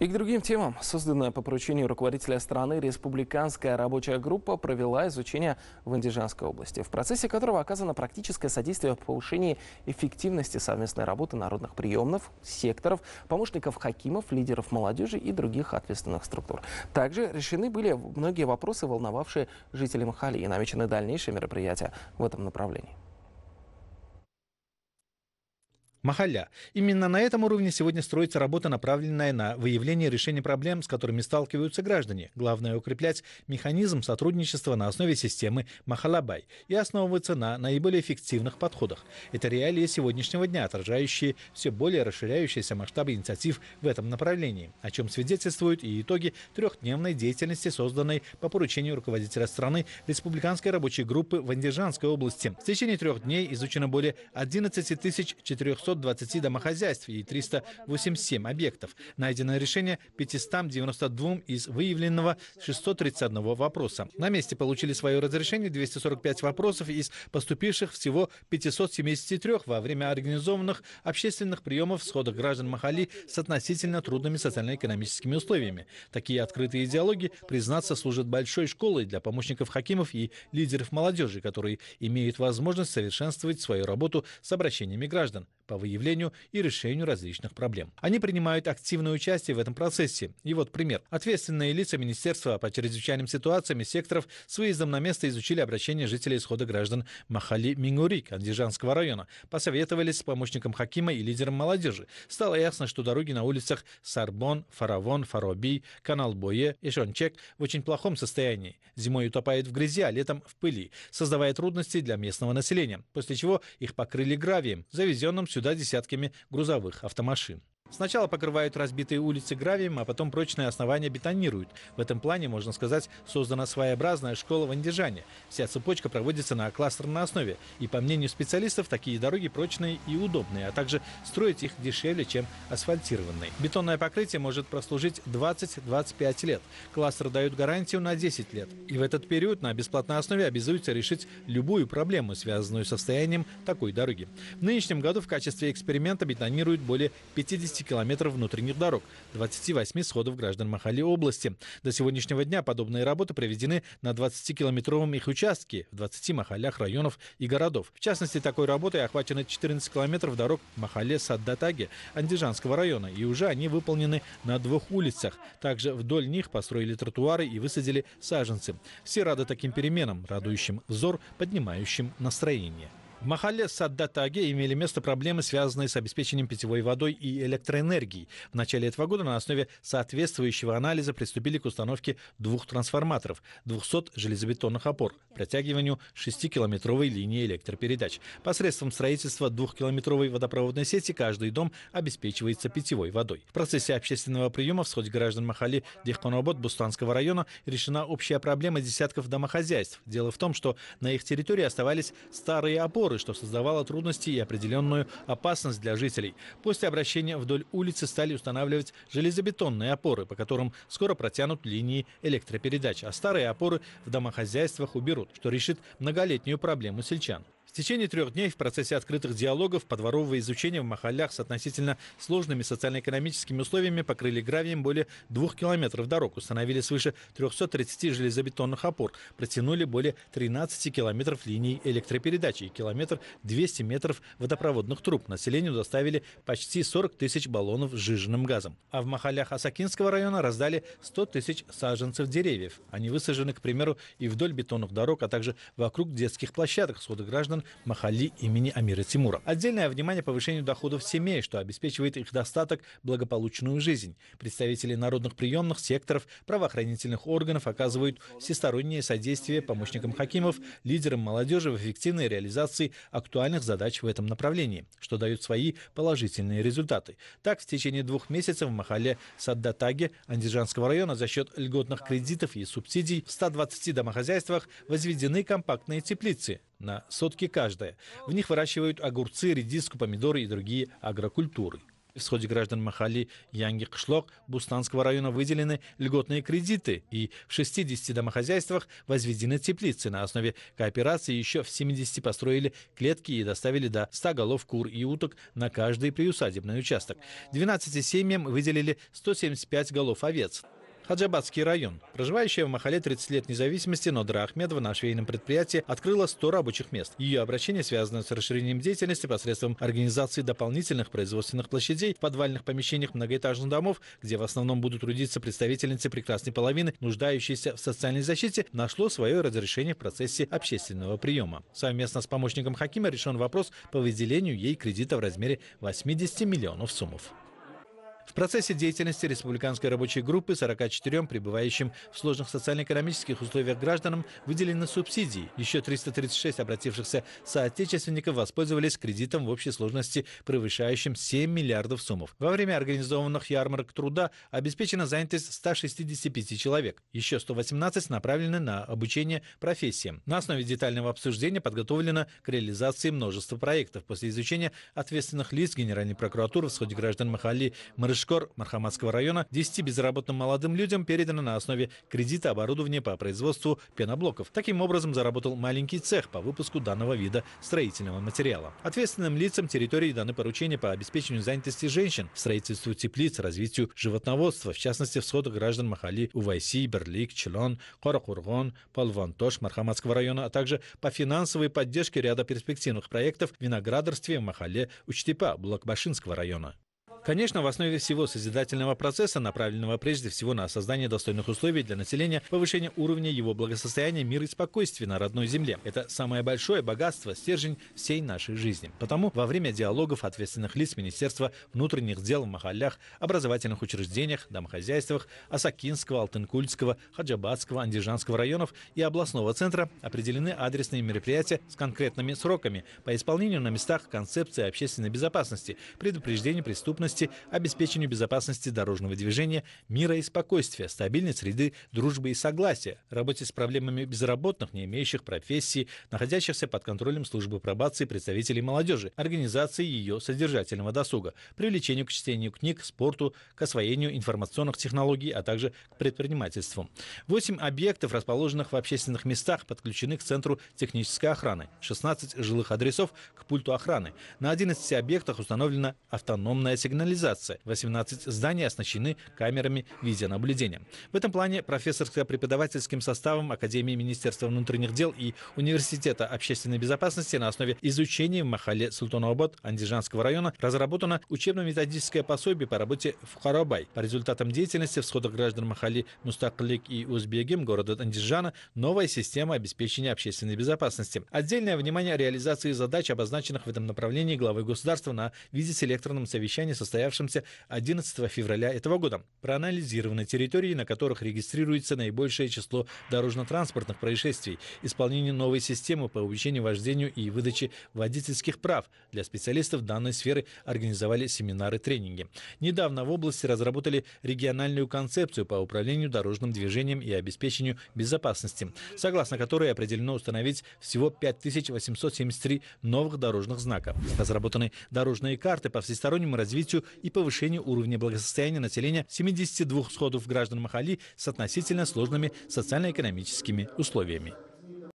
И к другим темам. Созданная по поручению руководителя страны республиканская рабочая группа провела изучение в Андижанской области, в процессе которого оказано практическое содействие в повышении эффективности совместной работы народных приемных, секторов, помощников хакимов, лидеров молодежи и других ответственных структур. Также решены были многие вопросы, волновавшие жителей Махали, и намечены дальнейшие мероприятия в этом направлении. Махаля. Именно на этом уровне сегодня строится работа, направленная на выявление и решение проблем, с которыми сталкиваются граждане. Главное укреплять механизм сотрудничества на основе системы Махалабай и основываться на наиболее эффективных подходах. Это реалии сегодняшнего дня, отражающие все более расширяющиеся масштабы инициатив в этом направлении, о чем свидетельствуют и итоги трехдневной деятельности, созданной по поручению руководителя страны Республиканской рабочей группы в Андижанской области. В течение трех дней изучено более 11 400 520 домохозяйств и 387 объектов. Найдено решение 592 из выявленного 631 вопроса. На месте получили свое разрешение 245 вопросов из поступивших всего 573 во время организованных общественных приемов сходов граждан Махали с относительно трудными социально-экономическими условиями. Такие открытые диалоги, признаться, служат большой школой для помощников хакимов и лидеров молодежи, которые имеют возможность совершенствовать свою работу с обращениями граждан по выявлению и решению различных проблем. Они принимают активное участие в этом процессе. И вот пример. Ответственные лица Министерства по чрезвычайным ситуациям и секторов с выездом на место изучили обращение жителей исхода граждан Махали Мингурик Андижанского района, посоветовались с помощником Хакима и лидером молодежи. Стало ясно, что дороги на улицах Сарбон, Фаравон, Фароби, Канал Бое и Шончек в очень плохом состоянии. Зимой утопают в грязи, а летом в пыли, создавая трудности для местного населения, после чего их покрыли гравием, завезенным сюда сюда десятками грузовых автомашин. Сначала покрывают разбитые улицы гравием, а потом прочные основания бетонируют. В этом плане, можно сказать, создана своеобразная школа вандержания. Вся цепочка проводится на кластерной основе. И по мнению специалистов, такие дороги прочные и удобные, а также строить их дешевле, чем асфальтированные. Бетонное покрытие может прослужить 20-25 лет. Кластер дают гарантию на 10 лет. И в этот период на бесплатной основе обязуются решить любую проблему, связанную со состоянием такой дороги. В нынешнем году в качестве эксперимента бетонируют более 50 30 километров внутренних дорог, 28 сходов граждан Махали области. До сегодняшнего дня подобные работы проведены на 20-километровом их участке в 20 махалях районов и городов. В частности, такой работой охвачено 14 километров дорог махале Саддатаги Андижанского района, и уже они выполнены на двух улицах. Также вдоль них построили тротуары и высадили саженцы. Все рады таким переменам, радующим взор, поднимающим настроение. В Махале Саддатаге имели место проблемы, связанные с обеспечением питьевой водой и электроэнергией. В начале этого года на основе соответствующего анализа приступили к установке двух трансформаторов, 200 железобетонных опор, протягиванию 6-километровой линии электропередач. Посредством строительства километровой водопроводной сети каждый дом обеспечивается питьевой водой. В процессе общественного приема в сходе граждан Махали Дехконобот Бустанского района решена общая проблема десятков домохозяйств. Дело в том, что на их территории оставались старые опоры, заборы, что создавало трудности и определенную опасность для жителей. После обращения вдоль улицы стали устанавливать железобетонные опоры, по которым скоро протянут линии электропередач, а старые опоры в домохозяйствах уберут, что решит многолетнюю проблему сельчан. В течение трех дней в процессе открытых диалогов подворовые изучения в Махалях с относительно сложными социально-экономическими условиями покрыли гравием более двух километров дорог, установили свыше 330 железобетонных опор, протянули более 13 километров линий электропередачи и километр 200 метров водопроводных труб. Населению доставили почти 40 тысяч баллонов с жиженным газом. А в Махалях Асакинского района раздали 100 тысяч саженцев деревьев. Они высажены, к примеру, и вдоль бетонных дорог, а также вокруг детских площадок, сходы граждан Махали имени Амира Тимура. Отдельное внимание повышению доходов семей, что обеспечивает их достаток, благополучную жизнь. Представители народных приемных секторов, правоохранительных органов оказывают всестороннее содействие помощникам хакимов, лидерам молодежи в эффективной реализации актуальных задач в этом направлении, что дает свои положительные результаты. Так, в течение двух месяцев в Махале Саддатаге Андижанского района за счет льготных кредитов и субсидий в 120 домохозяйствах возведены компактные теплицы, на сотки каждая. В них выращивают огурцы, редиску, помидоры и другие агрокультуры. В сходе граждан Махали Янги Кшлок Бустанского района выделены льготные кредиты, и в 60 домохозяйствах возведены теплицы. На основе кооперации еще в 70 построили клетки и доставили до 100 голов кур и уток на каждый приусадебный участок. 12 семьям выделили 175 голов овец. Хаджабадский район. Проживающая в Махале 30 лет независимости Нодра Ахмедова на швейном предприятии открыла 100 рабочих мест. Ее обращение связано с расширением деятельности посредством организации дополнительных производственных площадей в подвальных помещениях многоэтажных домов, где в основном будут трудиться представительницы прекрасной половины, нуждающиеся в социальной защите, нашло свое разрешение в процессе общественного приема. Совместно с помощником Хакима решен вопрос по выделению ей кредита в размере 80 миллионов сумм. В процессе деятельности республиканской рабочей группы 44 пребывающим в сложных социально-экономических условиях гражданам выделены субсидии. Еще 336 обратившихся соотечественников воспользовались кредитом в общей сложности, превышающим 7 миллиардов сумм. Во время организованных ярмарок труда обеспечена занятость 165 человек. Еще 118 направлены на обучение профессиям. На основе детального обсуждения подготовлено к реализации множество проектов. После изучения ответственных лиц Генеральной прокуратуры в сходе граждан Махали Марш Шкор, Мархаматского района 10 безработным молодым людям передано на основе кредита оборудование по производству пеноблоков. Таким образом заработал маленький цех по выпуску данного вида строительного материала. Ответственным лицам территории даны поручения по обеспечению занятости женщин, строительству теплиц, развитию животноводства, в частности, в сходах граждан Махали, Увайси, Берлик, Челон, Каракургон, Палвантош Мархаматского района, а также по финансовой поддержке ряда перспективных проектов в виноградарстве в Махале Учтепа Блокбашинского района. Конечно, в основе всего созидательного процесса, направленного прежде всего на создание достойных условий для населения, повышение уровня его благосостояния, мира и спокойствия на родной земле. Это самое большое богатство, стержень всей нашей жизни. Потому во время диалогов ответственных лиц Министерства внутренних дел в махалях, образовательных учреждениях, домохозяйствах Асакинского, Алтынкульского, Хаджабадского, Андижанского районов и областного центра определены адресные мероприятия с конкретными сроками по исполнению на местах концепции общественной безопасности, предупреждения преступности ответственности, обеспечению безопасности дорожного движения, мира и спокойствия, стабильной среды, дружбы и согласия, работе с проблемами безработных, не имеющих профессии, находящихся под контролем службы пробации представителей молодежи, организации ее содержательного досуга, привлечению к чтению книг, спорту, к освоению информационных технологий, а также к предпринимательству. Восемь объектов, расположенных в общественных местах, подключены к Центру технической охраны, 16 жилых адресов к пульту охраны. На 11 объектах установлена автономная сигнализация сигнализации. 18 зданий оснащены камерами видеонаблюдения. В этом плане профессорско-преподавательским составом Академии Министерства внутренних дел и Университета общественной безопасности на основе изучения в Махале Султанаобад Андижанского района разработано учебно-методическое пособие по работе в Харабай. По результатам деятельности в сходах граждан Махали Мустаклик и Узбегим города Андижана новая система обеспечения общественной безопасности. Отдельное внимание реализации задач, обозначенных в этом направлении главой государства на с селекторном совещании со состоявшемся 11 февраля этого года. Проанализированы территории, на которых регистрируется наибольшее число дорожно-транспортных происшествий, исполнение новой системы по обучению вождению и выдаче водительских прав. Для специалистов данной сферы организовали семинары-тренинги. Недавно в области разработали региональную концепцию по управлению дорожным движением и обеспечению безопасности, согласно которой определено установить всего 5873 новых дорожных знаков. Разработаны дорожные карты по всестороннему развитию безработицу и повышение уровня благосостояния населения 72 сходов граждан Махали с относительно сложными социально-экономическими условиями.